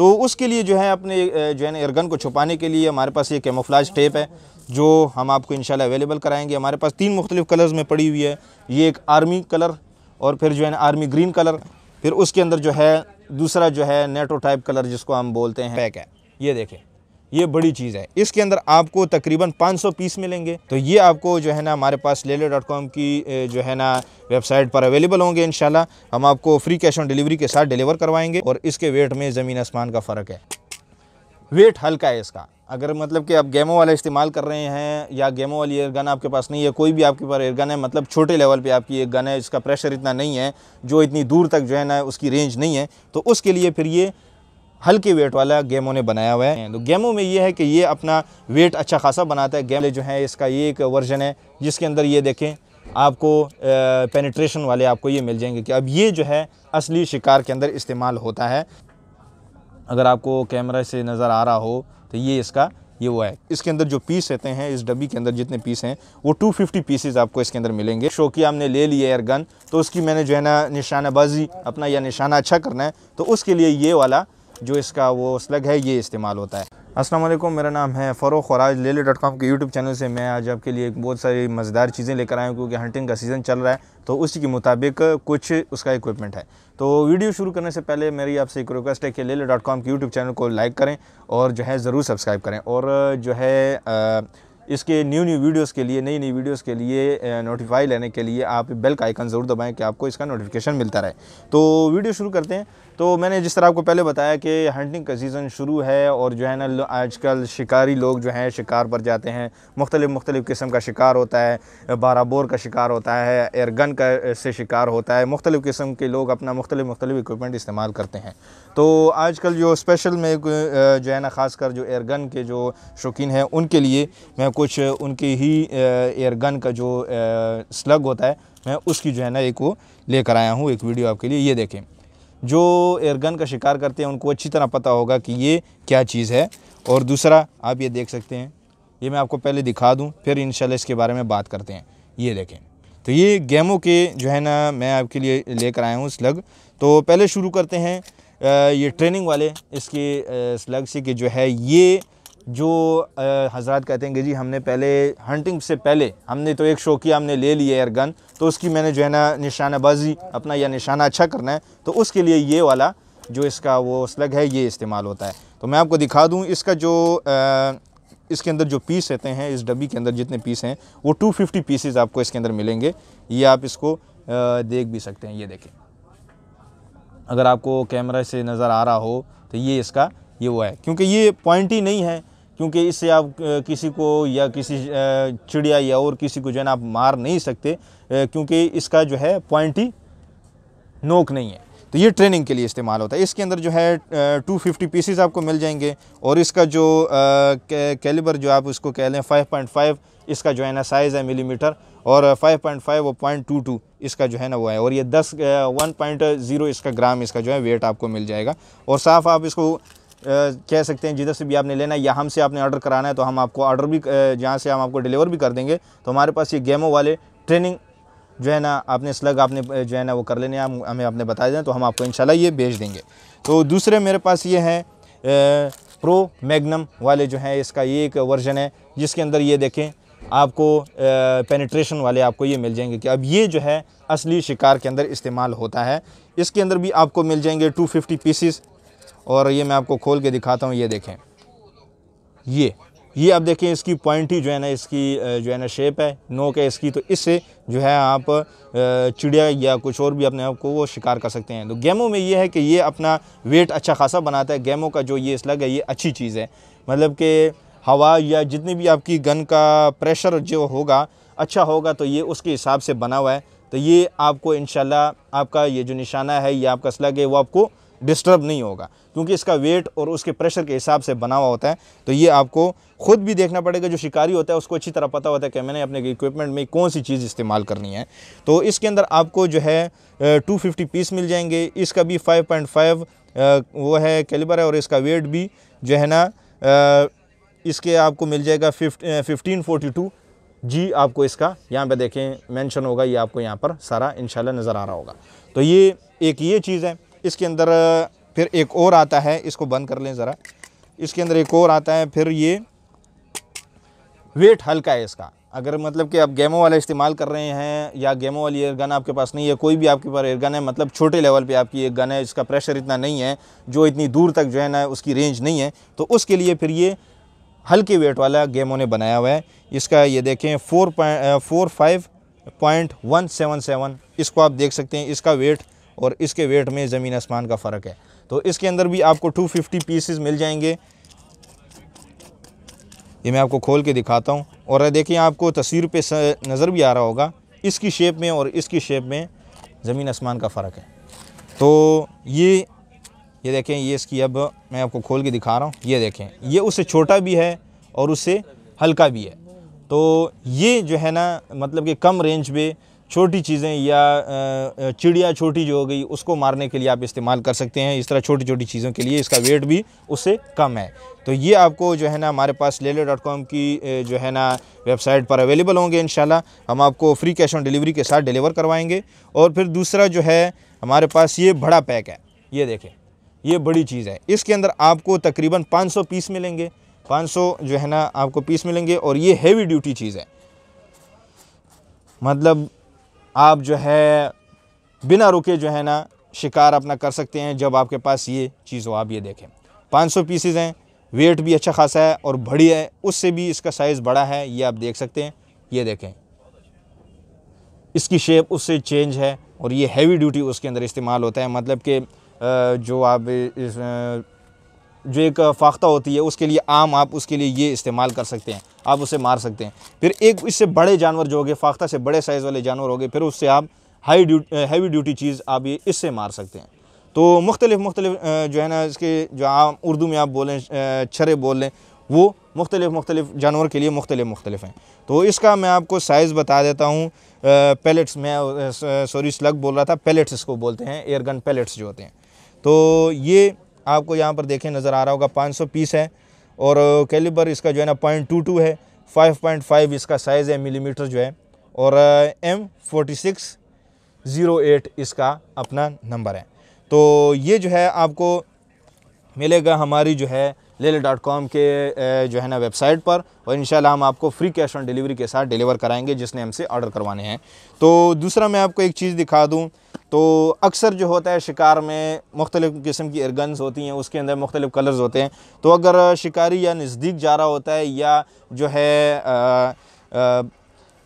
तो उसके लिए जो है अपने जो है एयरगन को छुपाने के लिए हमारे पास ये कैमोफ्लाज टेप है जो हम आपको इंशाल्लाह अवेलेबल कराएंगे हमारे पास तीन मुख्तलिफ कलर्स में पड़ी हुई है ये एक आर्मी कलर और फिर जो है ना आर्मी ग्रीन कलर फिर उसके अंदर जो है दूसरा जो है नेटो टाइप कलर जिसको हम बोलते हैं पैक है ये देखें ये बड़ी चीज़ है इसके अंदर आपको तकरीबन 500 पीस मिलेंगे तो ये आपको जो है ना हमारे पास लेले डॉट कॉम की जो है ना वेबसाइट पर अवेलेबल होंगे इन हम आपको फ्री कैश ऑन डिलीवरी के साथ डिलीवर करवाएंगे और इसके वेट में ज़मीन आसमान का फ़र्क है वेट हल्का है इसका अगर मतलब कि आप गेमो वाला इस्तेमाल कर रहे हैं या गेमो वाली एयरगन आपके पास नहीं है कोई भी आपके पास एयरगन है मतलब छोटे लेवल पे आपकी एक गन है इसका प्रेशर इतना नहीं है जो इतनी दूर तक जो है ना उसकी रेंज नहीं है तो उसके लिए फिर ये हल्के वेट वाला गेमों ने बनाया हुआ है तो गेमों में ये है कि ये अपना वेट अच्छा खासा बनाता है गेम जो है इसका ये एक वर्जन है जिसके अंदर ये देखें आपको पेनिट्रेशन वाले आपको ये मिल जाएंगे कि अब ये जो है असली शिकार के अंदर इस्तेमाल होता है अगर आपको कैमरा से नज़र आ रहा हो तो ये इसका ये वो है इसके अंदर जो पीस रहते हैं इस डब्बी के अंदर जितने पीस हैं वो 250 फिफ्टी पीसेज आपको इसके अंदर मिलेंगे शोकिया हमने ले लिया एयर गन तो उसकी मैंने जो है ना निशानाबाजी अपना या निशाना अच्छा करना है तो उसके लिए ये वाला जो इसका वो स्लग है ये इस्तेमाल होता है असलम मेरा नाम है फ़रोख और आज लेले डॉट कॉम के यूट्यूब चैनल से मैं आज आपके लिए बहुत सारी मज़ेदार चीज़ें लेकर आया हूँ क्योंकि हंटिंग का सीज़न चल रहा है तो उसी के मुताबिक कुछ उसका इक्विपमेंट है तो वीडियो शुरू करने से पहले मेरी आपसे एक रिक्वेस्ट है कि लेले डॉट कॉम के यूट्यूब चैनल को लाइक करें और जो है ज़रूर सब्सक्राइब करें और जो है आ, इसके न्यू न्यू वीडियोस के लिए नई नई वीडियोस के लिए नोटिफाई लेने के लिए आप बेल का आइकन ज़रूर दबाएं कि आपको इसका नोटिफिकेशन मिलता रहे तो वीडियो शुरू करते हैं तो मैंने जिस तरह आपको पहले बताया कि हंटिंग का सीज़न शुरू है और जो है ना आजकल शिकारी लोग जो हैं शिकार पर जाते हैं मुख्तलिफ़ मुख्तलिफ़ किस्म का शिकार होता है बारा बोर का शिकार होता है एयर गन का से शिकार होता है मुख्तलिफ़ किस्म के लोग अपना मुख्तलिफ़ मुख्तलिफ़ इक्विपमेंट इस्तेमाल करते हैं तो आजकल जो स्पेशल में जो है ना खासकर जो एयर गन के जो शौकीन हैं उनके लिए मैं कुछ उनकी ही एयर गन का जो स्लग होता है मैं उसकी जो है ना एक वो लेकर आया हूँ एक वीडियो आपके लिए ये देखें जो एयर गन का शिकार करते हैं उनको अच्छी तरह पता होगा कि ये क्या चीज़ है और दूसरा आप ये देख सकते हैं ये मैं आपको पहले दिखा दूँ फिर इन इसके बारे में बात करते हैं ये देखें तो ये गेमों के जो है ना मैं आपके लिए लेकर आया हूँ स्लग तो पहले शुरू करते हैं ये ट्रेनिंग वाले इसके स्लग से कि जो है ये जो हजरत कहते हैं कि जी हमने पहले हंटिंग से पहले हमने तो एक शो किया हमने ले लिया एयर गन तो उसकी मैंने जो है ना निशानाबाजी अपना या निशाना अच्छा करना है तो उसके लिए ये वाला जो इसका वो स्लग है ये इस्तेमाल होता है तो मैं आपको दिखा दूँ इसका जो आ, इसके अंदर जो पीस रहते हैं इस डब्बी के अंदर जितने पीस हैं वो टू फिफ्टी आपको इसके अंदर मिलेंगे ये आप इसको देख भी सकते हैं ये देखें अगर आपको कैमरा से नज़र आ रहा हो तो ये इसका ये वो है क्योंकि ये पॉइंट ही नहीं है क्योंकि इससे आप किसी को या किसी चिड़िया या और किसी को जो है ना आप मार नहीं सकते क्योंकि इसका जो है पॉइंट ही नोक नहीं है तो ये ट्रेनिंग के लिए इस्तेमाल होता है इसके अंदर जो है टू फिफ्टी पीसीज आपको मिल जाएंगे और इसका जो कैलिबर जो आप उसको कह लें फाइव पॉइंट फाइव इसका जो है ना साइज़ है मिलीमीटर और फाइव पॉइंट फाइव और पॉइंट टू टू इसका जो है ना वो है और ये दस वन पॉइंट ज़ीरो इसका ग्राम इसका जो है वेट आपको मिल जाएगा और साफ आप इसको कह सकते हैं जिधर से भी आपने लेना है या हमसे आपने ऑर्डर कराना है तो हम आपको ऑर्डर भी जहाँ से हम आपको डिलीवर भी कर देंगे तो हमारे पास ये गेमों वाले ट्रेनिंग जो है ना आपने स्लग आपने जो है ना वो कर लेने हम हमें आपने बता दें तो हम आपको इन ये भेज देंगे तो दूसरे मेरे पास ये हैं प्रो मैगनम वाले जो हैं इसका ये एक वर्जन है जिसके अंदर ये देखें आपको पेनिट्रेशन वाले आपको ये मिल जाएंगे कि अब ये जो है असली शिकार के अंदर इस्तेमाल होता है इसके अंदर भी आपको मिल जाएंगे 250 पीसीस और ये मैं आपको खोल के दिखाता हूँ ये देखें ये ये आप देखें इसकी पॉइंट ही जो है ना इसकी जो है ना शेप है नोक है इसकी तो इससे जो है आप चिड़िया या कुछ और भी अपने आप को वो शिकार कर सकते हैं तो गेमों में ये है कि ये अपना वेट अच्छा खासा बनाता है गेमों का जो ये स्लग है ये अच्छी चीज़ है मतलब कि हवा या जितनी भी आपकी गन का प्रेशर जो होगा अच्छा होगा तो ये उसके हिसाब से बना हुआ है तो ये आपको इन आपका ये जो निशाना है या आपका स्लग है वो आपको डिस्टर्ब नहीं होगा क्योंकि इसका वेट और उसके प्रेशर के हिसाब से बना हुआ होता है तो ये आपको खुद भी देखना पड़ेगा जो शिकारी होता है उसको अच्छी तरह पता होता है कि मैंने अपने इक्विपमेंट में कौन सी चीज़ इस्तेमाल करनी है तो इसके अंदर आपको जो है टू फिफ्टी पीस मिल जाएंगे इसका भी फाइव पॉइंट फाइव वो है कैलिबर है और इसका वेट भी जो है ना इसके आपको मिल जाएगा फिफ्टीन फोर्टी टू जी आपको इसका यहाँ पे देखें मेंशन होगा ये आपको यहाँ पर सारा इन नज़र आ रहा होगा तो ये एक ये चीज़ है इसके अंदर फिर एक और आता है इसको बंद कर लें ज़रा इसके अंदर एक और आता है फिर ये वेट हल्का है इसका अगर मतलब कि आप गेमो वाला इस्तेमाल कर रहे हैं या गेमो वाली एयर गन आपके पास नहीं है कोई भी आपके पास एयर गन है मतलब छोटे लेवल पे आपकी एक गन है इसका प्रेशर इतना नहीं है जो इतनी दूर तक जो है ना उसकी रेंज नहीं है तो उसके लिए फिर ये हल्के वेट वाला गेमो ने बनाया हुआ है इसका ये देखें four point four five point one seven seven इसको आप देख सकते हैं इसका वेट और इसके वेट में ज़मीन आसमान का फ़र्क है तो इसके अंदर भी आपको 250 पीसेस मिल जाएंगे ये मैं आपको खोल के दिखाता हूँ और देखिए आपको तस्वीर पे नज़र भी आ रहा होगा इसकी शेप में और इसकी शेप में ज़मीन आसमान का फ़र्क है तो ये ये देखें ये इसकी अब मैं आपको खोल के दिखा रहा हूँ ये देखें ये उससे छोटा भी है और उससे हल्का भी है तो ये जो है ना मतलब कि कम रेंज में छोटी चीज़ें या चिड़िया छोटी जो हो गई उसको मारने के लिए आप इस्तेमाल कर सकते हैं इस तरह छोटी छोटी चीज़ों के लिए इसका वेट भी उससे कम है तो ये आपको जो है ना हमारे पास लेले डॉट कॉम की जो है ना वेबसाइट पर अवेलेबल होंगे इन हम आपको फ्री कैश ऑन डिलीवरी के साथ डिलीवर करवाएंगे और फिर दूसरा जो है हमारे पास ये बड़ा पैक है ये देखें ये बड़ी चीज़ है इसके अंदर आपको तकरीबन 500 पीस मिलेंगे 500 जो है ना आपको पीस मिलेंगे और ये हैवी ड्यूटी चीज़ है मतलब आप जो है बिना रुके जो है ना शिकार अपना कर सकते हैं जब आपके पास ये चीज़ हो आप ये देखें 500 पीसेज हैं वेट भी अच्छा खासा है और बड़ी है उससे भी इसका साइज़ बड़ा है ये आप देख सकते हैं ये देखें इसकी शेप उससे चेंज है और ये हैवी ड्यूटी उसके अंदर इस्तेमाल होता है मतलब कि जो आप इस जो एक फाख्ता होती है उसके लिए आम आप उसके लिए ये इस्तेमाल कर सकते हैं आप उसे मार सकते हैं फिर एक इससे बड़े जानवर जो हो गए फाख्ता से बड़े साइज़ वाले जानवर हो गए फिर उससे आप हाई ड्यू हैवी ड्यूटी चीज़ आप ये इससे मार सकते हैं तो मुख्तलिफ मुख्तलिफ जो है ना इसके जो आम उर्दू में आप बोलें छरे बोल लें वो मुख्तलिफ मुख्तलिफ जानवर के लिए मुख्तलिफ मुख्तलिफ हैं तो इसका मैं आपको साइज़ बता देता हूँ पैलेट्स मैं सॉरी स्लग बोल रहा था पैलेट्स इसको बोलते हैं एयरगन पैलेट्स जो होते हैं तो ये आपको यहाँ पर देखें नज़र आ रहा होगा 500 पीस है और कैलिबर इसका जो है ना पॉइंट टू टू है 5.5 इसका साइज़ है मिलीमीटर जो है और M forty six zero eight इसका अपना नंबर है तो ये जो है आपको मिलेगा हमारी जो है ले डॉट कॉम के जो है ना वेबसाइट पर और इन हम आपको फ्री कैश ऑन डिलीवरी के साथ डिलीवर कराएंगे जिसने हमसे ऑर्डर करवाने हैं तो दूसरा मैं आपको एक चीज़ दिखा दूँ तो अक्सर जो होता है शिकार में मुख्तलिफ़ किस्म की एयरगन्स होती हैं उसके अंदर मुख्तलिफ़ कलर्स होते हैं तो अगर शिकारी या नज़दीक जा रहा होता है या जो है आ, आ,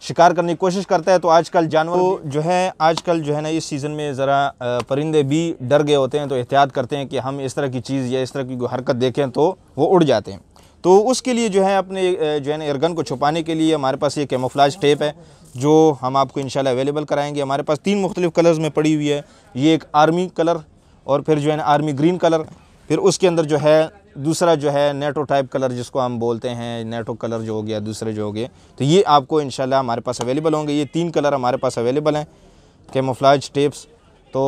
शिकार करने की कोशिश करता है तो आजकल जानवर तो जो है आजकल जो है ना इस सीज़न में ज़रा परिंदे भी डर गए होते हैं तो एहतियात करते हैं कि हम इस तरह की चीज़ या इस तरह की हरकत देखें तो वो उड़ जाते हैं तो उसके लिए जो है अपने जो है ना एयरगन को छुपाने के लिए हमारे पास ये कैमोफ्लाज टेप है जो हम आपको शाला अवेलेबल कराएँगे हमारे पास तीन मुख्तलिफ़ कलर्स में पड़ी हुई है ये एक आर्मी कलर और फिर जो है ना आर्मी ग्रीन कलर फिर उसके अंदर जो है दूसरा जो है नेटो टाइप कलर जिसको हम बोलते हैं नेटो कलर जो हो गया दूसरे जो हो गए तो ये आपको इन हमारे पास अवेलेबल होंगे ये तीन कलर हमारे पास अवेलेबल हैं कैमोफ्लाज टेप्स तो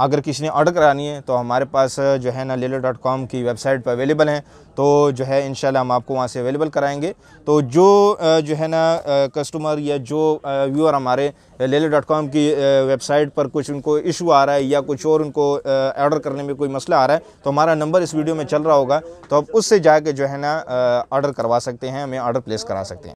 अगर किसी ने ऑर्डर करानी है तो हमारे पास जो है ना लेलो डॉट कॉम की वेबसाइट पर अवेलेबल हैं तो जो है इन हम आपको वहाँ से अवेलेबल कराएंगे तो जो जो है ना कस्टमर या जो व्यूअर हमारे लेलो डॉट कॉम की वेबसाइट पर कुछ उनको इशू आ रहा है या कुछ और उनको ऑर्डर करने में कोई मसला आ रहा है तो हमारा नंबर इस वीडियो में चल रहा होगा तो आप उससे जाके जो है ना ऑर्डर करवा सकते हैं हमें ऑर्डर प्लेस करा सकते हैं